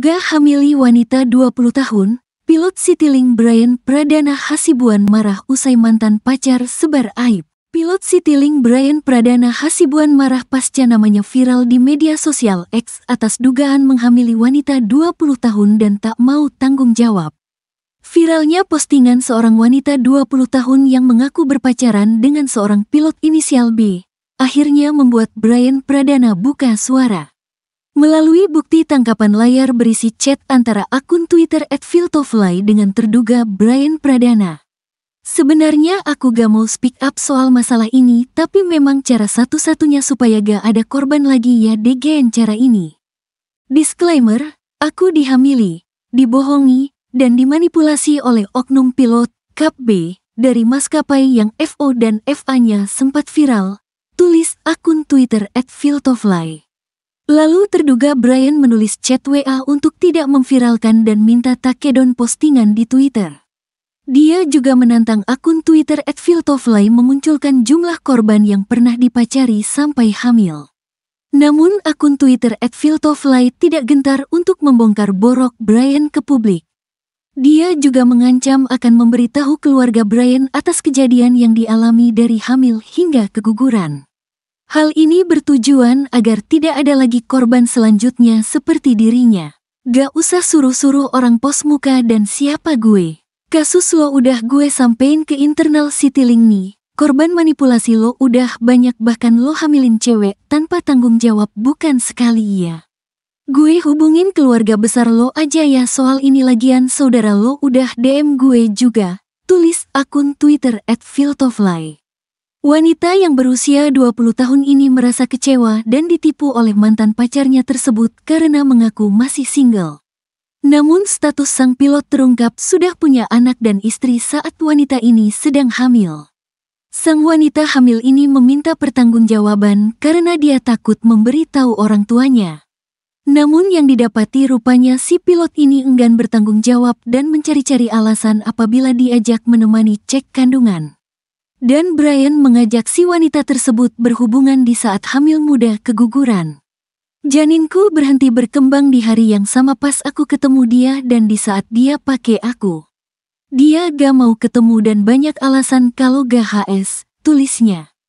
Diduga hamili wanita 20 tahun, pilot Citilink Brian Pradana Hasibuan marah usai mantan pacar sebar aib. Pilot Citilink Brian Pradana Hasibuan marah pasca namanya viral di media sosial X atas dugaan menghamili wanita 20 tahun dan tak mau tanggung jawab. Viralnya postingan seorang wanita 20 tahun yang mengaku berpacaran dengan seorang pilot inisial B, akhirnya membuat Brian Pradana buka suara. Melalui bukti tangkapan layar berisi chat antara akun Twitter @filtofly dengan terduga Brian Pradana. Sebenarnya aku gak mau speak up soal masalah ini, tapi memang cara satu-satunya supaya gak ada korban lagi ya degen cara ini. Disclaimer, aku dihamili, dibohongi, dan dimanipulasi oleh oknum pilot, Kap B, dari maskapai yang FO dan FA-nya sempat viral, tulis akun Twitter at Lalu terduga Brian menulis chat WA untuk tidak memviralkan dan minta Takedon postingan di Twitter. Dia juga menantang akun Twitter @filtofly memunculkan jumlah korban yang pernah dipacari sampai hamil. Namun akun Twitter @filtofly tidak gentar untuk membongkar borok Brian ke publik. Dia juga mengancam akan memberitahu keluarga Brian atas kejadian yang dialami dari hamil hingga keguguran. Hal ini bertujuan agar tidak ada lagi korban selanjutnya seperti dirinya. Gak usah suruh-suruh orang pos muka dan siapa gue. Kasus lo udah gue sampein ke internal Citylink nih. Korban manipulasi lo udah banyak bahkan lo hamilin cewek tanpa tanggung jawab bukan sekali ya. Gue hubungin keluarga besar lo aja ya soal ini lagian saudara lo udah DM gue juga. Tulis akun Twitter at Filtofly. Wanita yang berusia 20 tahun ini merasa kecewa dan ditipu oleh mantan pacarnya tersebut karena mengaku masih single. Namun status sang pilot terungkap sudah punya anak dan istri saat wanita ini sedang hamil. Sang wanita hamil ini meminta pertanggungjawaban karena dia takut memberitahu orang tuanya. Namun yang didapati rupanya si pilot ini enggan bertanggung jawab dan mencari-cari alasan apabila diajak menemani cek kandungan dan Brian mengajak si wanita tersebut berhubungan di saat hamil muda keguguran. Janinku berhenti berkembang di hari yang sama pas aku ketemu dia dan di saat dia pakai aku. Dia gak mau ketemu dan banyak alasan kalau gak HS, tulisnya.